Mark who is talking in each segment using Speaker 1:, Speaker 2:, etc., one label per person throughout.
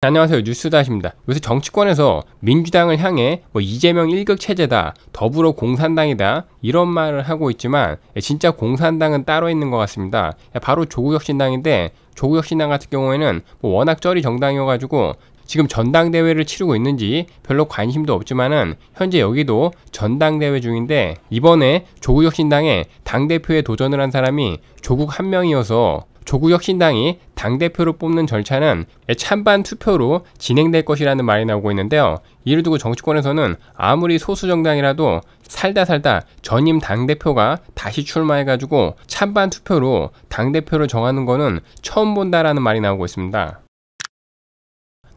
Speaker 1: 네, 안녕하세요 뉴스다십니다. 요새 정치권에서 민주당을 향해 뭐 이재명 1극 체제다 더불어 공산당이다 이런 말을 하고 있지만 예, 진짜 공산당은 따로 있는 것 같습니다. 예, 바로 조국혁신당인데 조국혁신당 같은 경우에는 뭐 워낙 쩌리 정당이어가지고 지금 전당대회를 치르고 있는지 별로 관심도 없지만은 현재 여기도 전당대회 중인데 이번에 조국혁신당에 당대표에 도전을 한 사람이 조국 한 명이어서 조국혁 신당이 당대표로 뽑는 절차는 찬반 투표로 진행될 것이라는 말이 나오고 있는데요. 이를 두고 정치권에서는 아무리 소수 정당이라도 살다 살다 전임 당대표가 다시 출마해가지고 찬반 투표로 당대표를 정하는 거는 처음 본다라는 말이 나오고 있습니다.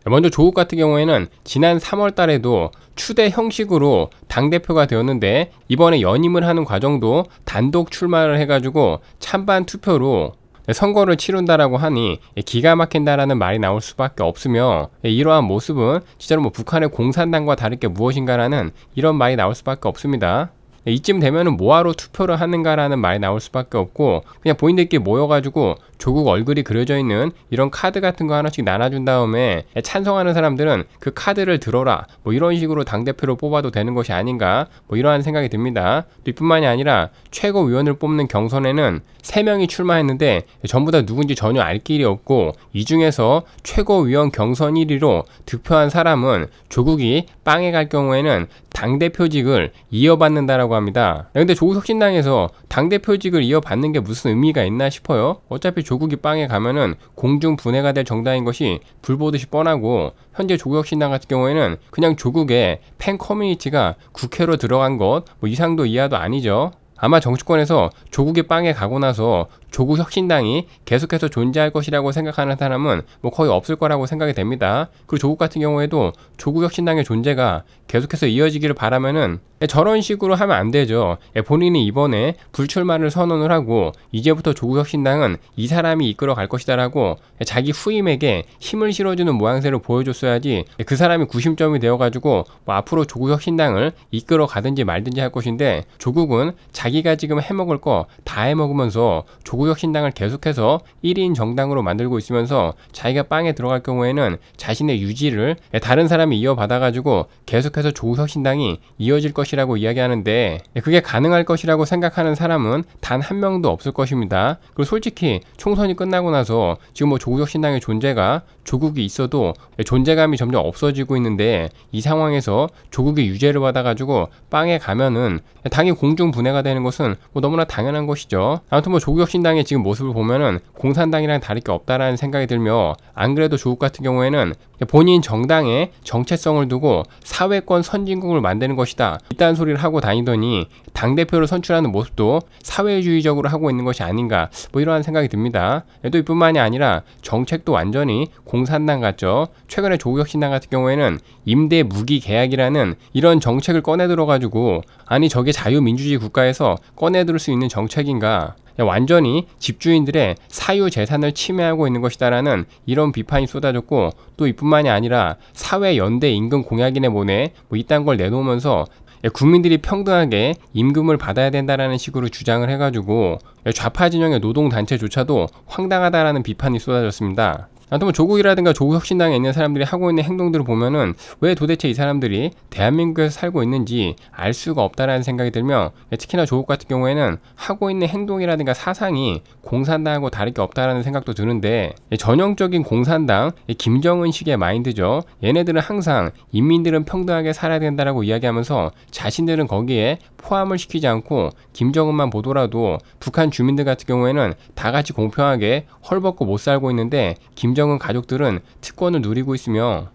Speaker 1: 먼저 조국 같은 경우에는 지난 3월 달에도 추대 형식으로 당대표가 되었는데 이번에 연임을 하는 과정도 단독 출마를 해가지고 찬반 투표로 선거를 치른다라고 하니 기가 막힌다라는 말이 나올 수밖에 없으며 이러한 모습은 진짜로 뭐 북한의 공산당과 다를 게 무엇인가라는 이런 말이 나올 수밖에 없습니다. 네, 이쯤 되면은 뭐하러 투표를 하는가라는 말이 나올 수밖에 없고 그냥 보인들끼리 모여가지고 조국 얼굴이 그려져 있는 이런 카드 같은 거 하나씩 나눠준 다음에 찬성하는 사람들은 그 카드를 들어라 뭐 이런 식으로 당대표를 뽑아도 되는 것이 아닌가 뭐 이러한 생각이 듭니다. 또 이뿐만이 아니라 최고위원을 뽑는 경선에는 3명이 출마했는데 전부 다 누군지 전혀 알 길이 없고 이 중에서 최고위원 경선 1위로 득표한 사람은 조국이 빵에 갈 경우에는 당대표직을 이어받는다라고 합니다. 근데 조국혁신당에서 당대표직을 이어받는 게 무슨 의미가 있나 싶어요. 어차피 조국이 빵에 가면은 공중 분해가 될 정당인 것이 불보듯이 뻔하고 현재 조국혁신당 같은 경우에는 그냥 조국의 팬 커뮤니티가 국회로 들어간 것 뭐 이상도 이하도 아니죠. 아마 정치권에서 조국이 빵에 가고 나서 조국 혁신당이 계속해서 존재할 것이라고 생각하는 사람은 뭐 거의 없을 거라고 생각이 됩니다. 그리고 조국 같은 경우에도 조국 혁신당의 존재가 계속해서 이어지기를 바라면은 예, 저런 식으로 하면 안 되죠. 예, 본인이 이번에 불출마를 선언을 하고 이제부터 조국 혁신당은 이 사람이 이끌어 갈 것이다라고 예, 자기 후임에게 힘을 실어주는 모양새를 보여줬어야지 그 사람이 구심점이 되어가지고 뭐 앞으로 조국 혁신당을 이끌어 가든지 말든지 할 것인데 조국은 자기가 지금 해먹을 거 다 해먹으면서 조국 조국혁신당을 계속해서 1인 정당으로 만들고 있으면서 자기가 빵에 들어갈 경우에는 자신의 유지를 다른 사람이 이어받아가지고 계속해서 조우혁신당이 이어질 것이라고 이야기하는데 그게 가능할 것이라고 생각하는 사람은 단 한 명도 없을 것입니다. 그리고 솔직히 총선이 끝나고 나서 지금 뭐조우혁신당의 존재가 조국이 있어도 존재감이 점점 없어지고 있는데 이 상황에서 조국이 유죄를 받아가지고 빵에 가면은 당이 공중 분해가 되는 것은 뭐 너무나 당연한 것이죠. 아무튼 뭐 조국혁신당의 지금 모습을 보면은 공산당이랑 다를 게 없다라는 생각이 들며 안 그래도 조국 같은 경우에는 본인 정당의 정체성을 두고 사회권 선진국을 만드는 것이다. 이딴 소리를 하고 다니더니 당대표를 선출하는 모습도 사회주의적으로 하고 있는 것이 아닌가 뭐 이러한 생각이 듭니다. 예, 또 이뿐만이 아니라 정책도 완전히 공산당 같죠. 최근에 조국 혁신당 같은 경우에는 임대 무기 계약이라는 이런 정책을 꺼내 들어가지고 아니 저게 자유민주주의 국가에서 꺼내 들을 수 있는 정책인가? 완전히 집주인들의 사유 재산을 침해하고 있는 것이다라는 이런 비판이 쏟아졌고 또 이뿐만이 아니라 사회 연대 임금 공약이네 뭐네 뭐 이딴 걸 내놓으면서 국민들이 평등하게 임금을 받아야 된다라는 식으로 주장을 해가지고 좌파 진영의 노동단체조차도 황당하다라는 비판이 쏟아졌습니다. 아무튼 조국이라든가 조국 혁신당에 있는 사람들이 하고 있는 행동들을 보면은 왜 도대체 이 사람들이 대한민국에서 살고 있는지 알 수가 없다라는 생각이 들며 특히나 조국 같은 경우에는 하고 있는 행동이라든가 사상이 공산당하고 다를 게 없다라는 생각도 드는데 전형적인 공산당 김정은식의 마인드죠. 얘네들은 항상 인민들은 평등하게 살아야 된다라고 이야기하면서 자신들은 거기에 포함을 시키지 않고 김정은만 보더라도 북한 주민들 같은 경우에는 다 같이 공평하게 헐벗고 못 살고 있는데 김정 김정은 가족들은 특권을 누리고 있으며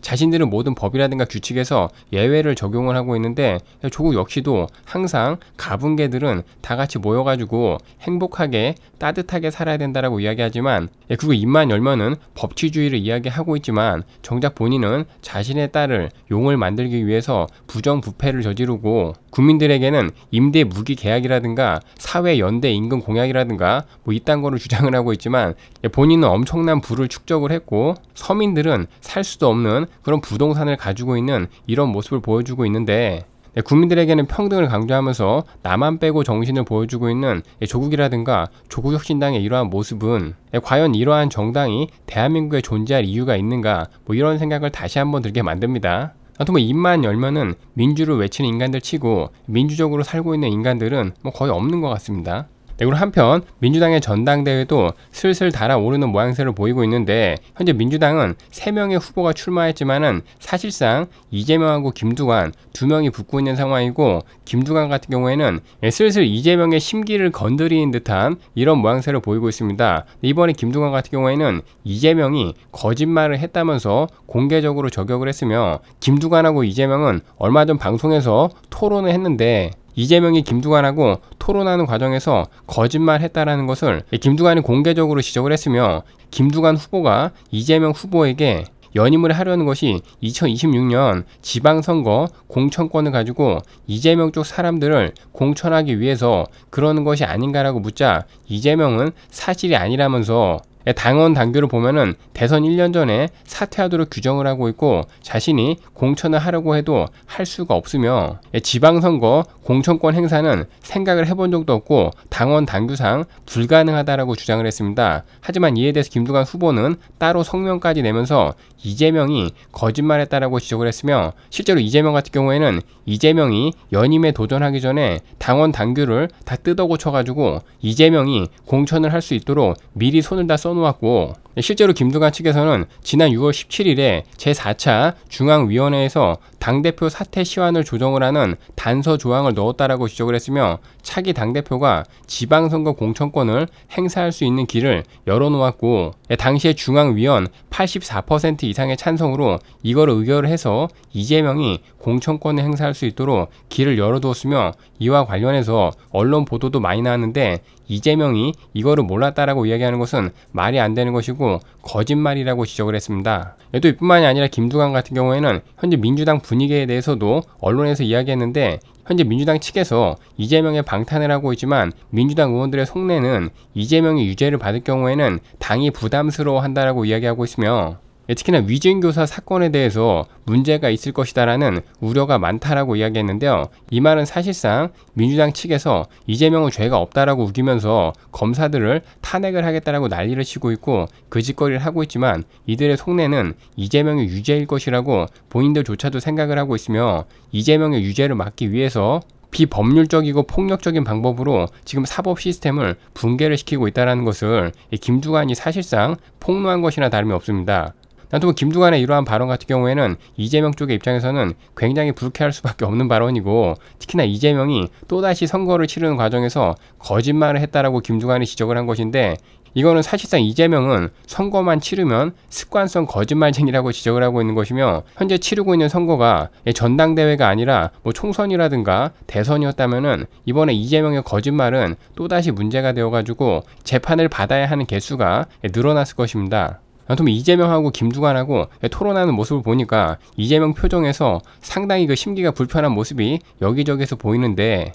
Speaker 1: 자신들은 모든 법이라든가 규칙에서 예외를 적용을 하고 있는데 조국 역시도 항상 가분개들은 다 같이 모여가지고 행복하게 따뜻하게 살아야 된다라고 이야기하지만 예, 그리고 입만 열면은 법치주의를 이야기하고 있지만 정작 본인은 자신의 딸을 용을 만들기 위해서 부정부패를 저지르고 국민들에게는 임대 무기 계약이라든가 사회 연대 임금 공약이라든가 뭐 이딴 거를 주장을 하고 있지만 예, 본인은 엄청난 부를 축적을 했고 서민들은 살 수도 없는 그런 부동산을 가지고 있는 이런 모습을 보여주고 있는데 네, 국민들에게는 평등을 강조하면서 나만 빼고 정신을 보여주고 있는 예, 조국이라든가 조국혁신당의 이러한 모습은 예, 과연 이러한 정당이 대한민국에 존재할 이유가 있는가 뭐 이런 생각을 다시 한번 들게 만듭니다. 아무튼 뭐 입만 열면은 민주를 외치는 인간들 치고 민주적으로 살고 있는 인간들은 뭐 거의 없는 것 같습니다. 네, 그리고 한편 민주당의 전당대회도 슬슬 달아오르는 모양새를 보이고 있는데 현재 민주당은 3명의 후보가 출마했지만은 사실상 이재명하고 김두관 두 명이 붙고 있는 상황이고 김두관 같은 경우에는 슬슬 이재명의 심기를 건드리는 듯한 이런 모양새를 보이고 있습니다. 이번에 김두관 같은 경우에는 이재명이 거짓말을 했다면서 공개적으로 저격을 했으며 김두관하고 이재명은 얼마 전 방송에서 토론을 했는데 이재명이 김두관하고 토론하는 과정에서 거짓말했다라는 것을 김두관이 공개적으로 지적을 했으며 김두관 후보가 이재명 후보에게 연임을 하려는 것이 2026년 지방선거 공천권을 가지고 이재명 쪽 사람들을 공천하기 위해서 그러는 것이 아닌가라고 묻자 이재명은 사실이 아니라면서 예, 당원 당규를 보면은 대선 1년 전에 사퇴하도록 규정을 하고 있고 자신이 공천을 하려고 해도 할 수가 없으며 예, 지방선거 공천권 행사는 생각을 해본 적도 없고 당원 당규상 불가능하다라고 주장을 했습니다. 하지만 이에 대해서 김두관 후보는 따로 성명까지 내면서 이재명이 거짓말했다라고 지적을 했으며 실제로 이재명 같은 경우에는 이재명이 연임에 도전하기 전에 당원 당규를 다 뜯어 고쳐가지고 이재명이 공천을 할 수 있도록 미리 손을 다 써. 써놓았고 실제로 김두관 측에서는 지난 6월 17일에 제4차 중앙위원회에서 당대표 사퇴 시환을 조정을 하는 단서 조항을 넣었다라고 지적을 했으며 차기 당대표가 지방선거 공천권을 행사할 수 있는 길을 열어놓았고 예, 당시에 중앙위원 84% 이상의 찬성으로 이걸 의결을 해서 이재명이 공천권을 행사할 수 있도록 길을 열어두었으며 이와 관련해서 언론 보도도 많이 나왔는데 이재명이 이거를 몰랐다라고 이야기하는 것은 말이 안 되는 것이고 가지고 거짓말이라고 지적을 했습니다. 또 이뿐만이 아니라 김두관 같은 경우에는 현재 민주당 분위기에 대해서도 언론에서 이야기했는데 현재 민주당 측에서 이재명의 방탄을 하고 있지만 민주당 의원들의 속내는 이재명이 유죄를 받을 경우에는 당이 부담스러워한다라고 이야기하고 있으며 예, 특히나 위증 교사 사건에 대해서 문제가 있을 것이다라는 우려가 많다라고 이야기했는데요. 이 말은 사실상 민주당 측에서 이재명은 죄가 없다라고 우기면서 검사들을 탄핵을 하겠다라고 난리를 치고 있고 그 짓거리를 하고 있지만 이들의 속내는 이재명의 유죄일 것이라고 본인들조차도 생각을 하고 있으며 이재명의 유죄를 막기 위해서 비법률적이고 폭력적인 방법으로 지금 사법 시스템을 붕괴를 시키고 있다는 것을 김두관이 사실상 폭로한 것이나 다름이 없습니다. 나통 김두관의 이러한 발언 같은 경우에는 이재명 쪽의 입장에서는 굉장히 불쾌할 수밖에 없는 발언이고 특히나 이재명이 또다시 선거를 치르는 과정에서 거짓말을 했다라고 김두관이 지적을 한 것인데 이거는 사실상 이재명은 선거만 치르면 습관성 거짓말쟁이라고 지적을 하고 있는 것이며 현재 치르고 있는 선거가 예, 전당대회가 아니라 뭐 총선이라든가 대선이었다면은 이번에 이재명의 거짓말은 또다시 문제가 되어가지고 재판을 받아야 하는 개수가 예, 늘어났을 것입니다. 아무튼 이재명하고 김두관하고 토론하는 모습을 보니까 이재명 표정에서 상당히 그 심기가 불편한 모습이 여기저기서 보이는데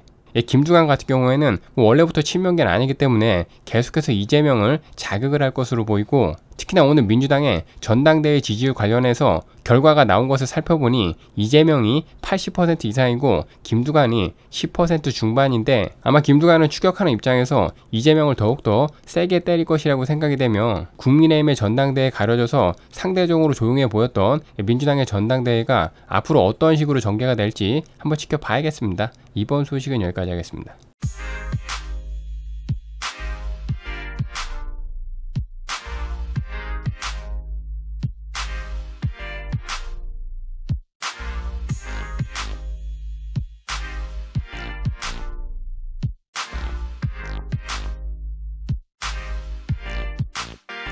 Speaker 1: 김두관 같은 경우에는 뭐 원래부터 친명계는 아니기 때문에 계속해서 이재명을 자극을 할 것으로 보이고 특히나 오늘 민주당의 전당대회 지지율 관련해서 결과가 나온 것을 살펴보니 이재명이 80% 이상이고 김두관이 10% 중반인데 아마 김두관을 추격하는 입장에서 이재명을 더욱더 세게 때릴 것이라고 생각이 되며 국민의힘의 전당대회에 가려져서 상대적으로 조용해 보였던 민주당의 전당대회가 앞으로 어떤 식으로 전개가 될지 한번 지켜봐야겠습니다. 이번 소식은 여기까지 하겠습니다.